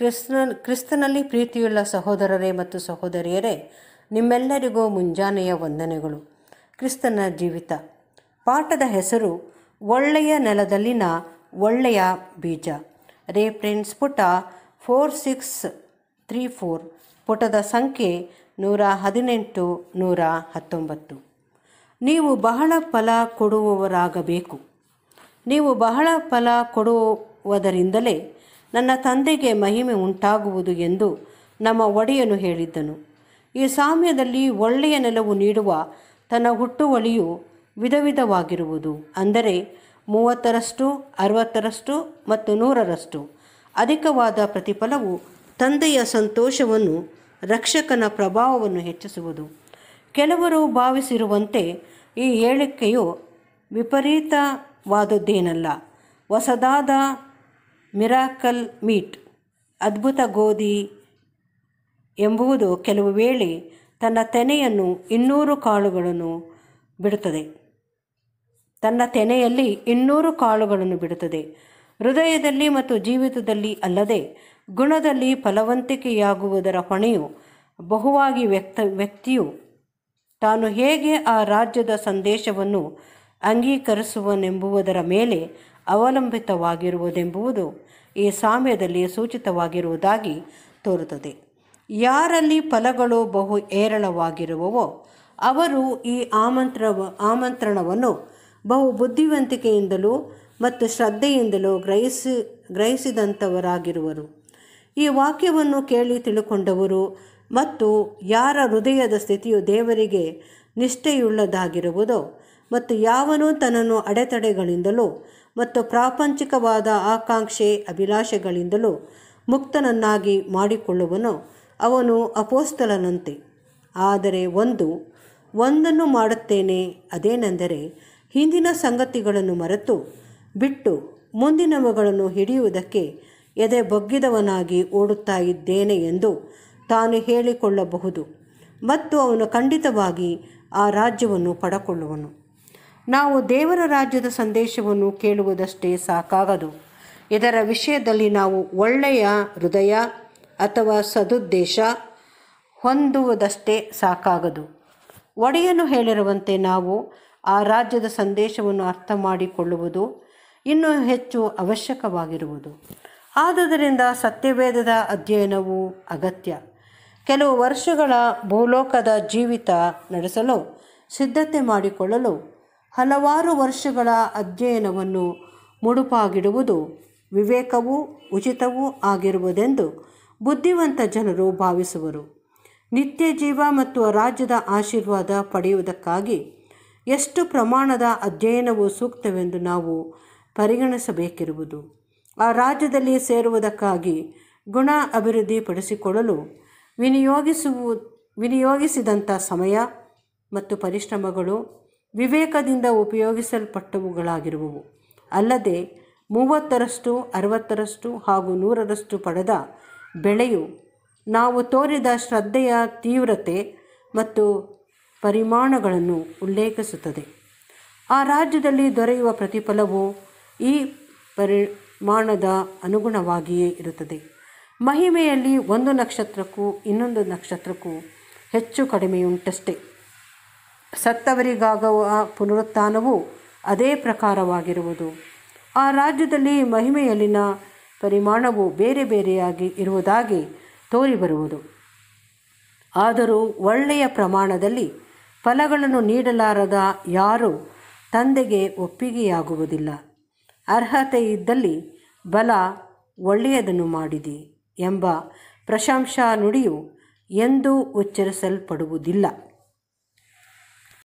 ಕ್ರಿಸ್ತನ ಕ್ರಿಸ್ತನಲ್ಲಿ ಪ್ರೀತಿಯುಳ್ಳ ಸಹೋದರರೇ ಮತ್ತು ಸಹೋದರಿಯರೇ ನಿಮ್ಮೆಲ್ಲರಿಗೂ ಮುಂಜಾನೆಯ ವಂದನೆಗಳು ಕ್ರಿಸ್ತನ ಜೀವಿತ ಪಾಠದ ಹೆಸರು ಒಳ್ಳೆಯ ನೆಲದಲ್ಲಿನ ಒಳ್ಳೆಯ ಬೀಜ ರೇಫ್ರೆನ್ಸ್ ಪುಟ ಫೋರ್ ಸಿಕ್ಸ್ ತ್ರೀ ಫೋರ್ ಪುಟದ ಸಂಖ್ಯೆ ನೂರ ಹದಿನೆಂಟು ನೂರ ಹತ್ತೊಂಬತ್ತು ನೀವು ಬಹಳ ಫಲ ಕೊಡುವವರಾಗಬೇಕು ನೀವು ಬಹಳ ಫಲ ಕೊಡುವುದರಿಂದಲೇ ನನ್ನ ತಂದೆಗೆ ಮಹಿಮೆ ಉಂಟಾಗುವುದು ಎಂದು ನಮ್ಮ ಒಡೆಯನು ಹೇಳಿದ್ದನು ಈ ಸಾಮ್ಯದಲ್ಲಿ ಒಳ್ಳೆಯ ನೆಲವು ನೀಡುವ ತನ್ನ ಹುಟ್ಟುವಳಿಯು ವಿಧ ವಿಧವಾಗಿರುವುದು ಅಂದರೆ ಮೂವತ್ತರಷ್ಟು ಅರವತ್ತರಷ್ಟು ಮತ್ತು ನೂರರಷ್ಟು ಅಧಿಕವಾದ ಪ್ರತಿಫಲವು ತಂದೆಯ ಸಂತೋಷವನ್ನು ರಕ್ಷಕನ ಪ್ರಭಾವವನ್ನು ಹೆಚ್ಚಿಸುವುದು ಕೆಲವರು ಭಾವಿಸಿರುವಂತೆ ಈ ಹೇಳಿಕೆಯು ವಿಪರೀತವಾದದ್ದೇನಲ್ಲ ಹೊಸದಾದ ಮಿರಾಕಲ್ ಮೀಟ್ ಅದ್ಭುತ ಗೋಧಿ ಎಂಬುವುದು ಕೆಲವು ವೇಳೆ ತನ್ನ ತೆನೆಯನ್ನು ಇನ್ನೂರು ಕಾಳುಗಳನ್ನು ಬಿಡುತ್ತದೆ ತನ್ನ ತೆನೆಯಲ್ಲಿ ಇನ್ನೂರು ಕಾಳುಗಳನ್ನು ಬಿಡುತ್ತದೆ ಹೃದಯದಲ್ಲಿ ಮತ್ತು ಜೀವಿತದಲ್ಲಿ ಅಲ್ಲದೆ ಗುಣದಲ್ಲಿ ಫಲವಂತಿಕೆಯಾಗುವುದರ ಹೊಣೆಯು ಬಹುವಾಗಿ ವ್ಯಕ್ತ ವ್ಯಕ್ತಿಯು ತಾನು ಹೇಗೆ ಆ ರಾಜ್ಯದ ಸಂದೇಶವನ್ನು ಅಂಗೀಕರಿಸುವನೆಂಬುವುದರ ಮೇಲೆ ಅವಲಂಬಿತವಾಗಿರುವುದೆಂಬುದು ಈ ಸಾಮ್ಯದಲ್ಲಿ ಸೂಚಿತವಾಗಿರುವುದಾಗಿ ತೋರುತ್ತದೆ ಯಾರಲ್ಲಿ ಫಲಗಳು ಬಹು ಏರಳವಾಗಿರುವವೋ ಅವರು ಈ ಆಮಂತ್ರ ಆಮಂತ್ರಣವನ್ನು ಬಹು ಬುದ್ಧಿವಂತಿಕೆಯಿಂದಲೂ ಮತ್ತು ಶ್ರದ್ಧೆಯಿಂದಲೂ ಗ್ರಹಿಸಿ ಗ್ರಹಿಸಿದಂಥವರಾಗಿರುವರು ಈ ವಾಕ್ಯವನ್ನು ಕೇಳಿ ತಿಳುಕೊಂಡವರು ಮತ್ತು ಯಾರ ಹೃದಯದ ಸ್ಥಿತಿಯು ದೇವರಿಗೆ ನಿಷ್ಠೆಯುಳ್ಳದಾಗಿರುವುದೋ ಮತ್ತು ಯಾವನೂ ತನ್ನನ್ನು ಅಡೆತಡೆಗಳಿಂದಲೋ ಮತ್ತು ಪ್ರಾಪಂಚಿಕವಾದ ಆಕಾಂಕ್ಷೆ ಅಭಿಲಾಷೆಗಳಿಂದಲೂ ಮುಕ್ತನನ್ನಾಗಿ ಮಾಡಿಕೊಳ್ಳುವನು ಅವನು ಅಪೋಸ್ತಲನಂತೆ ಆದರೆ ಒಂದು ಒಂದನ್ನು ಮಾಡುತ್ತೇನೆ ಅದೇನೆಂದರೆ ಹಿಂದಿನ ಸಂಗತಿಗಳನ್ನು ಮರೆತು ಬಿಟ್ಟು ಮುಂದಿನವುಗಳನ್ನು ಹಿಡಿಯುವುದಕ್ಕೆ ಎದೆ ಬಗ್ಗಿದವನಾಗಿ ಓಡುತ್ತಾ ಇದ್ದೇನೆ ಎಂದು ತಾನು ಹೇಳಿಕೊಳ್ಳಬಹುದು ಮತ್ತು ಅವನು ಖಂಡಿತವಾಗಿ ಆ ರಾಜ್ಯವನ್ನು ಪಡಕೊಳ್ಳುವನು ನಾವು ದೇವರ ರಾಜ್ಯದ ಸಂದೇಶವನ್ನು ಕೇಳುವುದಷ್ಟೇ ಸಾಕಾಗದು ಇದರ ವಿಷಯದಲ್ಲಿ ನಾವು ಒಳ್ಳೆಯ ಹೃದಯ ಅಥವಾ ಸದುದ್ದೇಶ ಹೊಂದುವುದಷ್ಟೇ ಸಾಕಾಗದು ಒಡೆಯನು ಹೇಳಿರುವಂತೆ ನಾವು ಆ ರಾಜ್ಯದ ಸಂದೇಶವನ್ನು ಅರ್ಥ ಮಾಡಿಕೊಳ್ಳುವುದು ಇನ್ನೂ ಹೆಚ್ಚು ಅವಶ್ಯಕವಾಗಿರುವುದು ಆದುದರಿಂದ ಸತ್ಯವೇದದ ಅಧ್ಯಯನವು ಅಗತ್ಯ ಕೆಲವು ವರ್ಷಗಳ ಭೂಲೋಕದ ಜೀವಿತ ನಡೆಸಲು ಸಿದ್ಧತೆ ಮಾಡಿಕೊಳ್ಳಲು ಹಲವಾರು ವರ್ಷಗಳ ಅಧ್ಯಯನವನ್ನು ಮುಡುಪಾಗಿಡುವುದು ವಿವೇಕವೂ ಉಚಿತವೂ ಆಗಿರುವುದೆಂದು ಬುದ್ಧಿವಂತ ಜನರು ಭಾವಿಸುವರು ನಿತ್ಯ ಜೀವ ಮತ್ತು ರಾಜ್ಯದ ಆಶೀರ್ವಾದ ಪಡೆಯುವುದಕ್ಕಾಗಿ ಎಷ್ಟು ಪ್ರಮಾಣದ ಅಧ್ಯಯನವು ಸೂಕ್ತವೆಂದು ನಾವು ಪರಿಗಣಿಸಬೇಕಿರುವುದು ಆ ರಾಜ್ಯದಲ್ಲಿ ಸೇರುವುದಕ್ಕಾಗಿ ಗುಣ ಅಭಿವೃದ್ಧಿಪಡಿಸಿಕೊಳ್ಳಲು ವಿನಿಯೋಗಿಸುವ ವಿನಿಯೋಗಿಸಿದಂಥ ಸಮಯ ಮತ್ತು ಪರಿಶ್ರಮಗಳು ವಿವೇಕದಿಂದ ಉಪಯೋಗಿಸಲ್ಪಟ್ಟವುಗಳಾಗಿರುವವು ಅಲ್ಲದೆ ಮೂವತ್ತರಷ್ಟು ಅರವತ್ತರಷ್ಟು ಹಾಗೂ ನೂರರಷ್ಟು ಪಡೆದ ಬೆಳೆಯು ನಾವು ತೋರಿದ ಶ್ರದ್ಧೆಯ ತೀವ್ರತೆ ಮತ್ತು ಪರಿಮಾಣಗಳನ್ನು ಉಲ್ಲೇಖಿಸುತ್ತದೆ ಆ ರಾಜ್ಯದಲ್ಲಿ ದೊರೆಯುವ ಪ್ರತಿಫಲವು ಈ ಪರಿಮಾಣದ ಅನುಗುಣವಾಗಿಯೇ ಇರುತ್ತದೆ ಮಹಿಮೆಯಲ್ಲಿ ಒಂದು ನಕ್ಷತ್ರಕ್ಕೂ ಇನ್ನೊಂದು ನಕ್ಷತ್ರಕ್ಕೂ ಹೆಚ್ಚು ಕಡಿಮೆಯುಂಟಷ್ಟೇ ಸತ್ತವರಿಗಾಗುವ ಪುನರುತ್ಥಾನವು ಅದೇ ಪ್ರಕಾರವಾಗಿರುವುದು ಆ ರಾಜ್ಯದಲ್ಲಿ ಮಹಿಮೆಯಲ್ಲಿನ ಪರಿಮಾಣವು ಬೇರೆ ಬೇರೆಯಾಗಿ ಇರುವುದಾಗಿ ತೋರಿಬರುವುದು ಆದರೂ ಒಳ್ಳೆಯ ಪ್ರಮಾಣದಲ್ಲಿ ಫಲಗಳನ್ನು ನೀಡಲಾರದ ಯಾರೂ ತಂದೆಗೆ ಒಪ್ಪಿಗೆಯಾಗುವುದಿಲ್ಲ ಅರ್ಹತೆ ಇದ್ದಲ್ಲಿ ಬಲ ಒಳ್ಳೆಯದನ್ನು ಮಾಡಿದಿ ಎಂಬ ಪ್ರಶಂಸಾ ನುಡಿಯು ಎಂದೂ ಉಚ್ಚರಿಸಲ್ಪಡುವುದಿಲ್ಲ